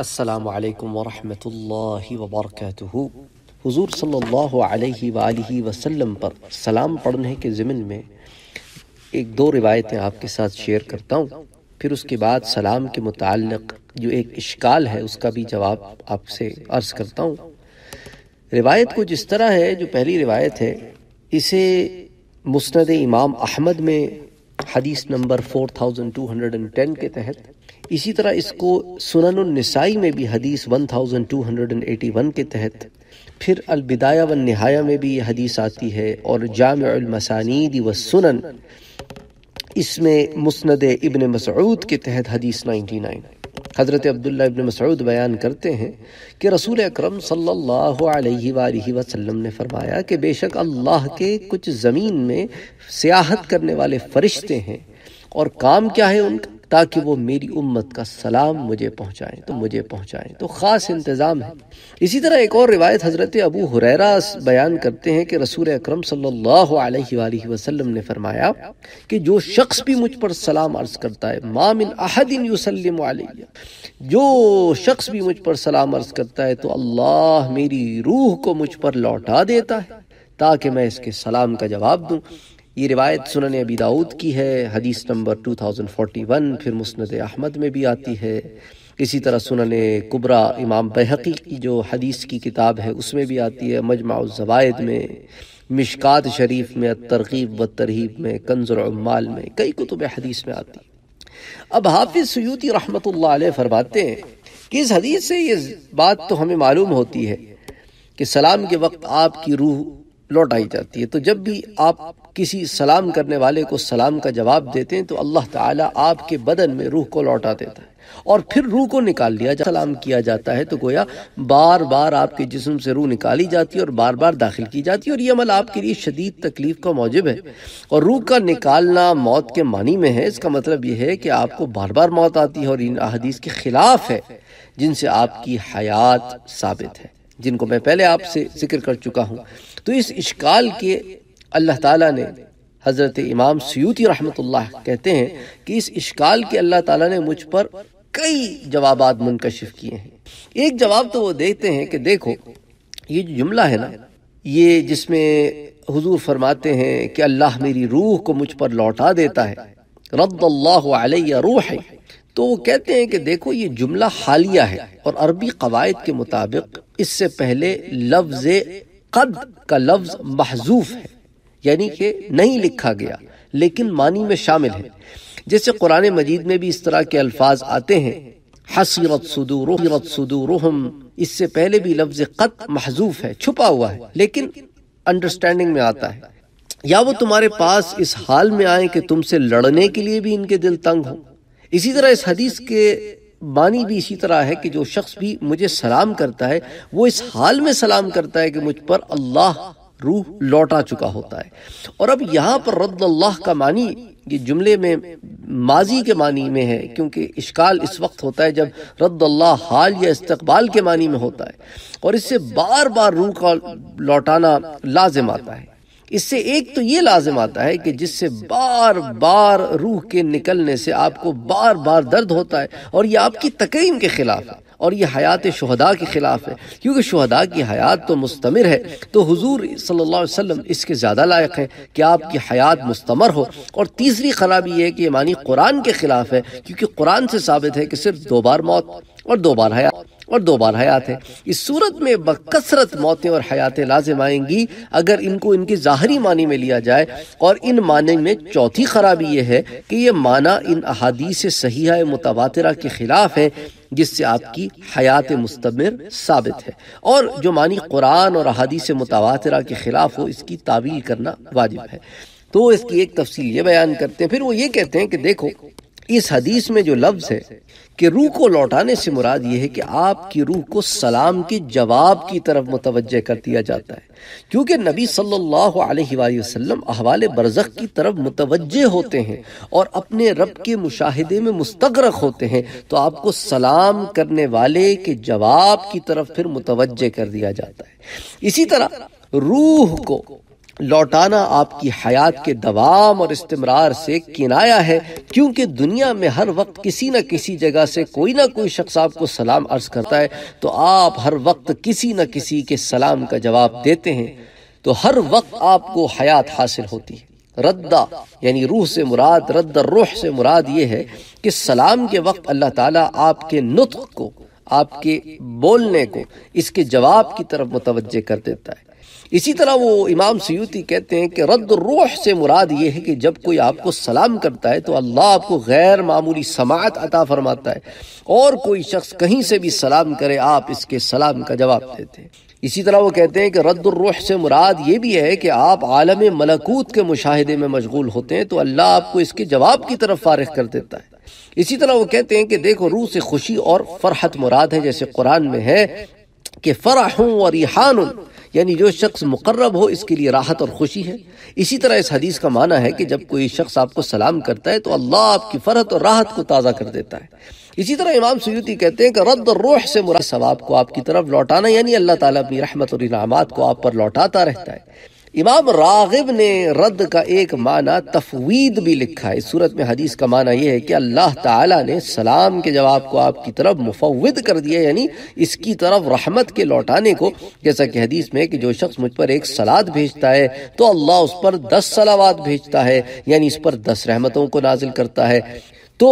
असलकम वरहमल वबरक हुजूर सल्लल्लाहु अलैहि वसल्लम पर सलाम पढ़ने के ज़मिन में एक दो रिवायतें आपके साथ शेयर करता हूँ फिर उसके बाद सलाम के मुतल जो एक इश्काल है उसका भी जवाब आपसे अर्ज़ करता हूँ रिवायत कुछ इस तरह है जो पहली रिवायत है इसे मुस्ंद इमाम अहमद में हदीस number four thousand two hundred and ten के तहत इसी तरह इसको सुननसाई में भी हदीस 1281 के तहत फिर अलबिदाया व नहाया में भी ये हदीस आती है और जामसानीद व सुनन इसमें मुस्ंद इबन मसूद के तहत हदीस 99 हज़रत अब्दुल्ला इबन मसूद बयान करते हैं कि रसूल अक्रम सल्लल्लाहु ने फरमाया कि बेशक अल्लाह के कुछ ज़मीन में सियाहत करने वाले फ़रिश्ते हैं और काम क्या है उनका ताकि वो मेरी उम्मत का सलाम मुझे पहुँचाएँ तो मुझे पहुँचाएं तो ख़ास इंतज़ाम है इसी तरह एक और रिवायत हज़रत अबू हुरैरा बयान करते हैं कि रसूल अक्रम वसल्लम ने फरमाया कि जो शख्स भी मुझ पर सलाम अर्ज़ करता है मामिन अहदिन यूसलम जो शख्स भी मुझ पर सलाम अर्ज़ करता है तो अल्लाह मेरी रूह को मुझ पर लौटा देता है ताकि मैं इसके सलाम का जवाब दूँ ये रिवायत सुनन अबी दाऊद की है हदीस नंबर 2041 फिर मुस्नद अहमद में भी आती है इसी तरह सुनन कुबरा इमाम बहकी की जो हदीस की किताब है उसमें भी आती है मजमाज़वायद में मिशकात शरीफ में तरकीब व तरहीब में कंजर उम्माल में कई कुतुब हदीस में आती अब हाफिज़ सयूती रहमत फरमाते हैं कि इस हदीस से ये बात तो हमें मालूम होती है कि सलाम के वक्त आपकी रूह लौटाई जाती है तो जब भी आप किसी सलाम करने वाले को सलाम का जवाब देते हैं तो अल्लाह ताला आपके बदन में रूह को लौटा देता है और फिर रूह को निकाल लिया जाता सलाम किया जाता है तो गोया बार बार आपके जिस्म से रूह निकाली जाती है और बार बार दाखिल की जाती है और ये अमल आपके लिए शदीद तकलीफ़ का मौजब है और रूह का निकालना मौत के मानी में है इसका मतलब यह है कि आपको बार बार मौत आती है और इन अहदीस के ख़िलाफ़ है जिनसे आपकी हयात साबित है जिनको मैं पहले आपसे जिक्र कर चुका हूँ तो इस इश्काल के अल्लाह ताला ने हज़रत इमाम सयूती रहमतुल्लाह कहते हैं कि इस इश्काल के अल्लाह ताला ने मुझ पर कई जवाब मुनकशिफ किए हैं एक जवाब तो वो देखते हैं कि देखो ये जो जुमला है ना ये जिसमें हुजूर फरमाते हैं कि अल्लाह मेरी रूह को मुझ पर लौटा देता है रद्द रूह है तो वो कहते हैं कि देखो ये जुमला हालिया है और अरबी कवायद के मुताबिक इससे पहले लफ्ज कद का लफ्ज महजूफ है यानी कि नहीं लिखा गया लेकिन मानी में शामिल है जैसे कुरान मजीद में भी इस तरह के अल्फाज आते हैं हसीरत सदूरत सदूरहम इससे पहले भी लफ्ज कद महजूफ है छुपा हुआ है लेकिन अंडरस्टैंडिंग में आता है या वो तुम्हारे पास इस हाल में आए कि तुमसे लड़ने के लिए भी इनके दिल तंग हो इसी तरह इस हदीस के मानी भी इसी तरह है कि जो शख्स भी मुझे सलाम करता है वो इस हाल में सलाम करता है कि मुझ पर अल्लाह रूह लौटा चुका होता है और अब यहाँ पर रद्द अल्लाह का मानी ये जुमले में माजी के मानी में है क्योंकि इश्काल इस वक्त होता है जब रद्द अल्लाह हाल या इस्तकबाल के मानी में होता है और इससे बार बार रूह का लौटाना लाजिम आता है इससे एक तो ये लाजम आता है कि जिससे बार बार रूह के निकलने से आपको बार बार दर्द होता है और ये आपकी तकरीम के खिलाफ है और ये हयात शहदा के ख़िलाफ़ है क्योंकि शहदा की हयात तो मुस्तमर है तो हुजूर सल्लल्लाहु अलैहि वसल्लम इसके ज़्यादा लायक है कि आपकी हयात मुस्तमर हो और तीसरी खराबी यह है कि ये मानी कुरान के ख़िलाफ़ है क्योंकि कुरान से साबित है कि सिर्फ दो बार मौत और दो बार हयात और दो बार हयात है इस सूरत में बकसरत मौतें और हयातें लाजिम आएंगी अगर इनको इनके ज़ाहरी मानी में लिया जाए और इन माने में चौथी खराबी यह है कि ये माना इन अहादीस सही मुतवा के ख़िलाफ़ है जिससे आपकी हयात मुस्तमर साबित है और जो मानी कुरान और अहादीस मुतवा के ख़िलाफ़ हो इसकी तावील करना वाजिब है तो इसकी एक तफसील ये बयान करते हैं फिर वो ये कहते हैं कि देखो इस हदीस में जो लफ्ज़ है कि रूह को लौटाने से मुराद ये है कि आपकी रूह को सलाम के जवाब की तरफ मुतवजह कर दिया जाता है क्योंकि नबी सल्लल्लाहु अलैहि वसल्लम अहवाल बरज़ख की तरफ मुतवजह होते हैं और अपने रब के मुशाहिदे में मुस्तरक होते हैं तो आपको सलाम करने वाले के जवाब की तरफ फिर मुतवजह कर दिया जाता है इसी तरह रूह को लौटाना आपकी हयात के दवाम और इस्तेमार से किनाया है क्योंकि दुनिया में हर वक्त किसी न किसी जगह से कोई ना कोई शख्स आपको सलाम अर्ज करता है तो आप हर वक्त किसी न किसी के सलाम का जवाब देते हैं तो हर वक्त आपको हयात हासिल होती है रद्दा यानी रूह से मुराद रद्द रूह से मुराद ये है कि सलाम के वक्त अल्लाह ताला आपके नुत को आपके बोलने को इसके जवाब की तरफ मुतवजह कर देता है इसी तरह वो इमाम सयूती कहते हैं कि रद्द रूह से मुराद ये है कि जब कोई आपको सलाम करता है तो अल्लाह आपको गैर मामूली समात अता फरमाता है और कोई शख्स कहीं से भी सलाम करे आप इसके सलाम का जवाब देते हैं इसी तरह वो कहते हैं कि रद्दुलरूह से मुराद ये भी है कि आप आलम मलकूत के मुशाहदे में मशगूल होते हैं तो अल्लाह आपको इसके जवाब की तरफ फारिग कर देता है इसी तरह वो कहते हैं कि देखो रूह से खुशी और फरहत मुराद है जैसे कुरान में है कि फराहू और रिहान यानी जो शख्स मुकर्रब हो इसके लिए राहत और खुशी है इसी तरह इस हदीस का माना है कि जब कोई शख्स आपको सलाम करता है तो अल्लाह आपकी फरहत और राहत को ताज़ा कर देता है इसी तरह इमाम सयूती कहते हैं कि रद्द रोह से मुरा सवाब को आपकी तरफ लौटाना यानी अल्लाह ताला अपनी रहमत और इनामत को आप पर लौटाता रहता है इमाम रागिब ने रद्द का एक माना तफवीद भी लिखा है इस सूरत में हदीस का माना यह है कि अल्लाह ताला ने सलाम के जवाब को आपकी तरफ मुफवद कर दिया यानी इसकी तरफ रहमत के लौटाने को जैसा कि हदीस में कि जो शख्स मुझ पर एक सलाद भेजता है तो अल्लाह उस पर दस सलावाद भेजता है यानी इस पर दस रहमतों को नाजिल करता है तो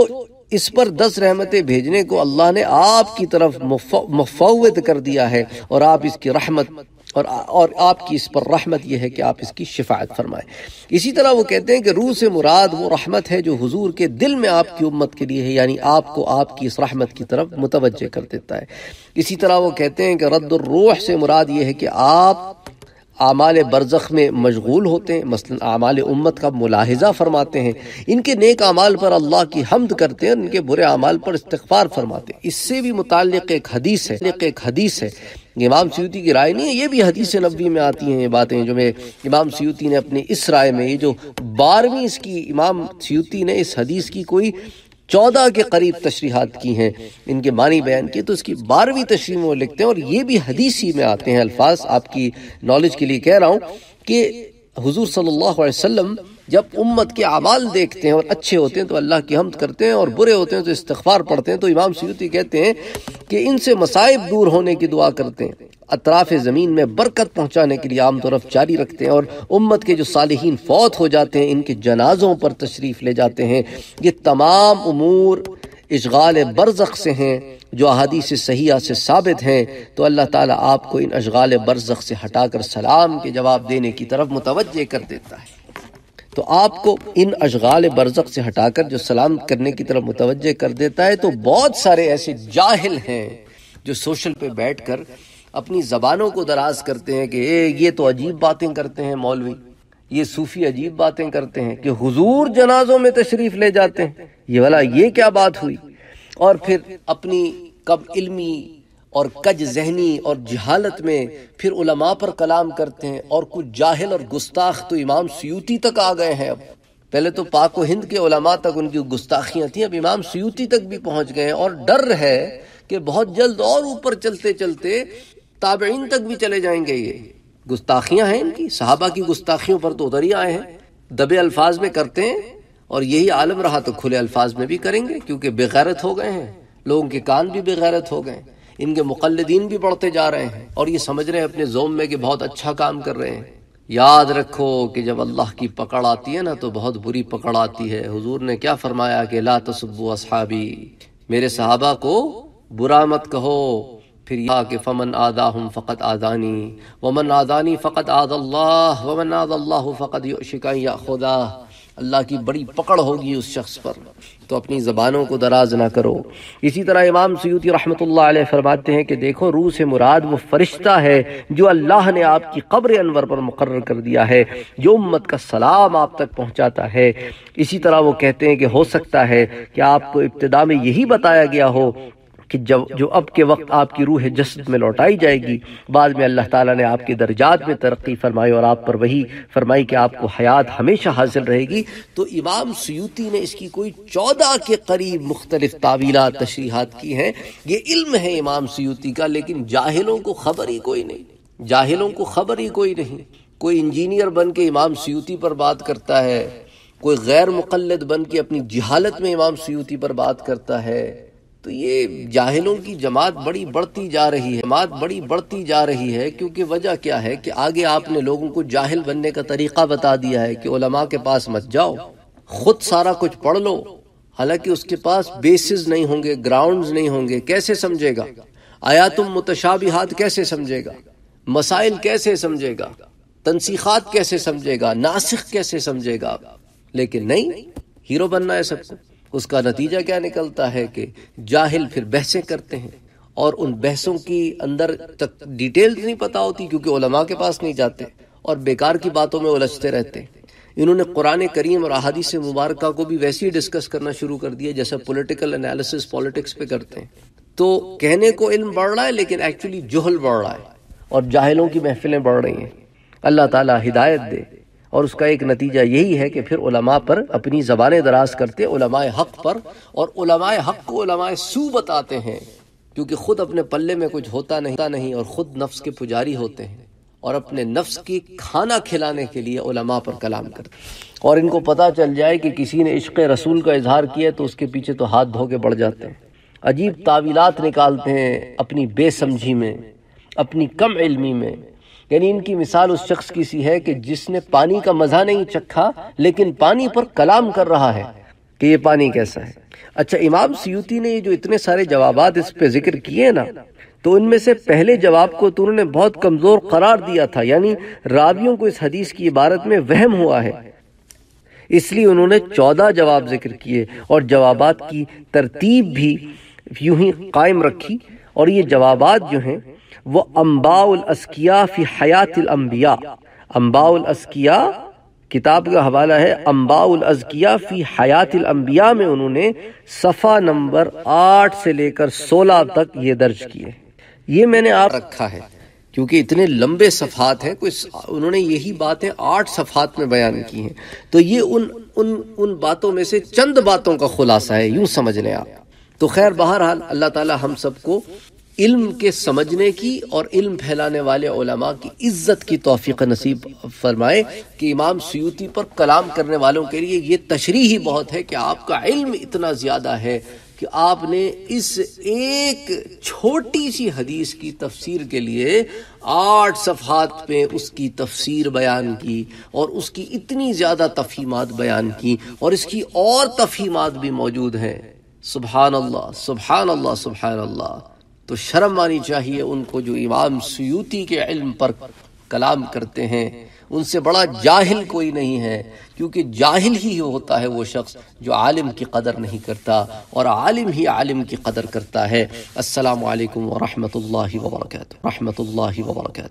इस पर दस रहमतें भेजने को अल्लाह ने आपकी तरफ मुफवद कर दिया है और आप इसकी रहमत और और आपकी इस पर रहमत यह है कि आप इसकी शिफायत फरमाएं इसी तरह वो कहते हैं कि रूह से मुराद वो रहमत है जो हुजूर के दिल में आपकी उम्मत के लिए है यानी आपको आपकी इस रहमत की तरफ मुतवजह कर देता है इसी तरह वो कहते हैं कि रद्द रूह से मुराद ये है कि आप आमाल बरजख में मशगूल होते हैं मसलन आमाल उम्मत का मुलाहजा फरमाते हैं इनके नेक आमाल पर अल्लाह की हमद करते हैं और इनके बुरे आमाल पर इस्तफार फरमाते हैं इससे भी मुतल एक हदीस है एक हदीस है इमाम सयूती की राय नहीं है ये भी हदीस नबी में आती हैं ये बातें जो मैं इमाम सयूती ने अपनी इस राय में ये जो बारहवीं इसकी इमाम सयूती ने इस हदीस की कोई चौदह के करीब तशरीहत की हैं इनके मानी बयान किए तो उसकी बारहवीं तशरी में वो लिखते हैं और ये भी हदीसी में आते हैं अल्फाज आपकी नॉलेज के लिए कह रहा हूँ कि हुजूर सल्लल्लाहु अलैहि वसल्लम जब उम्मत के अमाल देखते हैं और अच्छे होते हैं तो अल्लाह की हमद करते हैं और बुरे होते हैं तो इस्तार पढ़ते हैं तो इमाम सयूती कहते हैं कि इनसे मसाइब दूर होने की दुआ करते हैं अतराफ़ ज़मीन में बरकत पहुँचाने के लिए आम तरफ जारी रखते हैं और उम्मत के जो सालहीन फौत हो जाते हैं इनके जनाजों पर तशरीफ़ ले जाते हैं ये तमाम अमूर इशगाल बरज़ से हैं जो अहादीस सहिया से साबित हैं तो अल्लाह ताला आपको इन अशगाल बरसक से हटाकर सलाम के जवाब देने की तरफ मुतवजह कर देता है तो आपको इन अशगाल बरसक से हटाकर जो सलाम करने की तरफ मुतवजह कर देता है तो बहुत सारे ऐसे जाहिल हैं जो सोशल पे बैठ कर अपनी जबानों को दराज करते हैं कि ए, ये तो अजीब बातें करते हैं मौलवी ये सूफी अजीब बातें करते हैं कि हुजूर जनाजों में तशरीफ ले जाते हैं ये वाला ये क्या बात हुई और फिर अपनी कब इल्मी और कज जहनी और जहालत में फिर उलमा पर कलाम करते हैं और कुछ जाहिल और गुस्ताख तो इमाम सयूती तक आ गए हैं अब पहले तो पाक हिंद के उलमा तक उनकी गुस्ताखियां थी अब इमाम सयूती तक भी पहुंच गए और डर है कि बहुत जल्द और ऊपर चलते चलते ताबेन तक भी चले जाएंगे ये गुस्ताखियाँ हैं इनकी साहबा की गुस्ताखियों पर तो उतर ही आए हैं दबे अल्फाज में करते हैं और यही आलम रहा तो खुले अल्फाज में भी करेंगे क्योंकि बेगैरत हो गए हैं लोगों के कान भी बेगैरत हो गए इनके मुकलदीन भी बढ़ते जा रहे हैं और ये समझ रहे हैं अपने जोम में कि बहुत अच्छा काम कर रहे हैं याद रखो कि जब अल्लाह की पकड़ आती है ना तो बहुत बुरी पकड़ आती है हुजूर ने क्या फरमाया कि ला तसब्बू असहाबी मेरे सहाबा को बुरा मत कहो फिर यह कि फमन आदा हम फ़कत आदानी वमन आदानी फ़कत आद वमन आद फ़कत शिका खुदा अल्लाह की बड़ी पकड़ होगी उस शख्स पर तो अपनी ज़बानों को दराज ना करो इसी तरह इमाम सयूती रहमत फरमाते हैं कि देखो रूह से मुराद वो फरिश्ता है जो अल्लाह ने आपकी कब्र अनवर पर मुकर कर दिया है जो उम्मत का सलाम आप तक पहुँचाता है इसी तरह वो कहते हैं कि हो सकता है कि आपको इब्तदा में यही बताया गया हो कि जब जो अब के वक्त आपकी रूह जस्त में लौटाई जाएगी बाद में अल्लाह ताला ने आपके दर्जात में तरक्की फरमाई और आप पर वही फरमाई कि आपको हयात हमेशा हासिल रहेगी तो इमाम सयूती ने इसकी कोई चौदह के करीब मुख्तलिफ तावीला तशरीहत की हैं ये इल्म है इमाम सयूती का लेकिन जाहिलों को खबर ही कोई नहीं जाहिलों को खबर ही कोई नहीं कोई इंजीनियर बन के इमाम सयूती पर बात करता है कोई गैर मुकलद बन के अपनी जहालत में इमाम सयूती पर बात करता है तो ये जाहिलों की जमात बड़ी बढ़ती जा रही है जमात बड़ी बढ़ती जा रही है क्योंकि वजह क्या है कि आगे आपने लोगों को जाहिल बनने का तरीका बता दिया है कि उलमा के पास मत जाओ खुद सारा कुछ पढ़ लो हालांकि उसके पास बेसिस नहीं होंगे ग्राउंड्स नहीं होंगे कैसे समझेगा आया तुम मुतशाबिहात कैसे समझेगा मसाइल कैसे समझेगा तनसीखात कैसे समझेगा नासिक कैसे समझेगा लेकिन नहीं हीरो बनना है सबको उसका नतीजा क्या निकलता है कि जाहिल फिर बहसें करते हैं और उन बहसों की अंदर तक डिटेल्स नहीं पता होती क्योंकि ओलमा के पास नहीं जाते और बेकार की बातों में उलझते रहते हैं इन्होंने कुरान करीम और अहादी से मुबारक को भी वैसे ही डिस्कस करना शुरू कर दिया जैसा पॉलिटिकल एनालिसिस पॉलिटिक्स पे करते हैं तो कहने को इल्म बढ़ रहा है लेकिन एक्चुअली जोहल बढ़ रहा है और जाहिलों की महफिलें बढ़ रही हैं अल्लाह ताला हिदायत दे और उसका एक नतीजा यही है कि फिर उलमा पर अपनी ज़बान दराज करते उलमाए हक पर और उलमाए हक को उलमाए सू बताते हैं क्योंकि ख़ुद अपने पल्ले में कुछ होता नहीं होता नहीं और ख़ुद नफ्स के पुजारी होते हैं और अपने नफ्स की खाना खिलाने के लिए उलमा पर कलाम करते हैं और इनको पता चल जाए कि किसी ने इश्क रसूल का इजहार किया तो उसके पीछे तो हाथ धो के बढ़ जाते हैं अजीब तावीलात निकालते हैं अपनी बेसमझी में अपनी कम इलमी में यानी इनकी मिसाल उस शख्स की सी है कि जिसने पानी का मज़ा नहीं चखा लेकिन पानी पर कलाम कर रहा है कि ये पानी कैसा है अच्छा इमाम सियूती ने ये जो इतने सारे जवाब इस पे जिक्र किए ना तो इनमें से पहले जवाब को तो उन्होंने बहुत कमज़ोर करार दिया था यानी रावियों को इस हदीस की इबारत में वहम हुआ है इसलिए उन्होंने चौदह जवाब जिक्र किए और जवाब की तरतीब भी यूं ही कायम रखी और ये जवाब जो हैं वो अम्बाउलस्किया फ़ी हयातिलम्बिया अम्बाउलस्किया किताब का हवाला है अम्बाउलस्किया फ़ी हयातिलम्बिया में उन्होंने सफ़ा नंबर आठ से लेकर सोलह तक ये दर्ज किए ये मैंने आप रखा है क्योंकि इतने लंबे सफ़ात हैं कुछ उन्होंने यही बातें आठ सफ़ात में बयान की हैं तो ये उन उन उन बातों में से चंद बातों का खुलासा है यूं समझ लें आप तो खैर बहरहाल अल्लाह ताला हम सबको इल्म के समझने की और इल्म फैलाने वाले ओलमा की इज्जत की तोफ़ी नसीब फरमाए कि इमाम सयूती पर कलाम करने वालों के लिए ये तशरी ही बहुत है कि आपका इल्म इतना ज़्यादा है कि आपने इस एक छोटी सी हदीस की तफसीर के लिए आठ सफ़ात पे उसकी तफसीर बयान की और उसकी इतनी ज़्यादा तफहीमत बयान की और इसकी और तफहीमत भी मौजूद हैं सुबहानल्ला सुबहानल्ला सुबहानल्ला तो शर्म आनी चाहिए उनको जो इमाम सयूती के इल्म पर कलाम करते हैं उनसे बड़ा जाहिल कोई नहीं है क्योंकि जाहिल ही होता है वो शख्स जो आलिम की कदर नहीं करता और आलिम ही आलिम की कदर करता है अस्सलाम वालेकुम रहमतुल्लाहि व बरकातहू रहमतुल्लाहि व बरकातहू